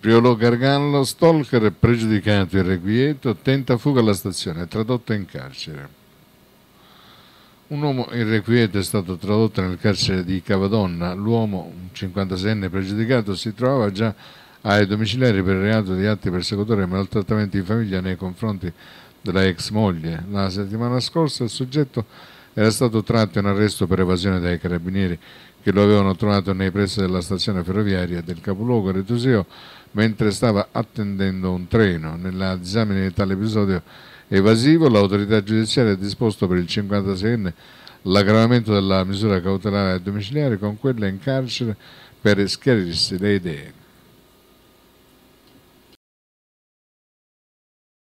Priolo Gargallo, stalker pregiudicato e irrequieto, tenta fuga alla stazione, tradotto in carcere. Un uomo irrequieto è stato tradotto nel carcere di Cavadonna. L'uomo, un 56enne pregiudicato, si trovava già ai domiciliari per il reato di atti persecutori e maltrattamenti in famiglia nei confronti della ex moglie. La settimana scorsa il soggetto era stato tratto in arresto per evasione dai carabinieri che lo avevano trovato nei pressi della stazione ferroviaria del capoluogo Retuseo mentre stava attendendo un treno. Nella disamina di tale episodio evasivo, l'autorità giudiziaria ha disposto per il 56enne l'aggravamento della misura cautelare domiciliare con quella in carcere per schiarirsi le idee.